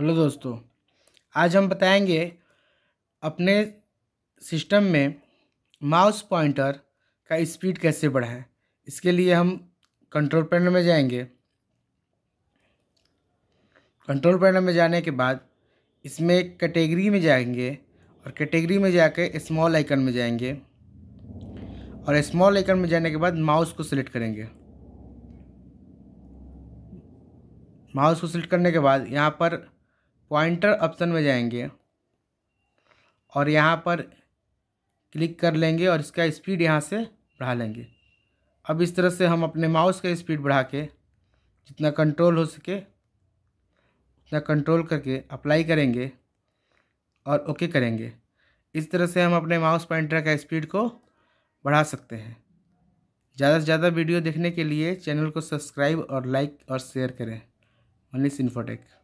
hello दोस्तों आज हम बताएंगे अपने सिस्टम में माउस पॉइंटर का स्पीड कैसे बढ़ाएं इसके लिए हम कंट्रोल पैनल में जाएंगे कंट्रोल पैनल में जाने के बाद इसमें कैटेगरी में जाएंगे और कैटेगरी में जाकर स्मॉल आइकन में जाएंगे और स्मॉल आइकन में जाने के बाद माउस को सिलेक्ट करेंगे माउस को सिलेक्ट करने के बाद यहाँ पर पॉइंटर ऑप्शन में जाएंगे और यहाँ पर क्लिक कर लेंगे और इसका स्पीड यहाँ से बढ़ा लेंगे अब इस तरह से हम अपने माउस का स्पीड बढ़ा के जितना कंट्रोल हो सके उतना कंट्रोल करके अप्लाई करेंगे और ओके करेंगे इस तरह से हम अपने माउस पॉइंटर का स्पीड को बढ़ा सकते हैं ज़्यादा से ज़्यादा वीडियो देखने के लिए चैनल को सब्सक्राइब और लाइक और शेयर करें मनीष इन्फोटेक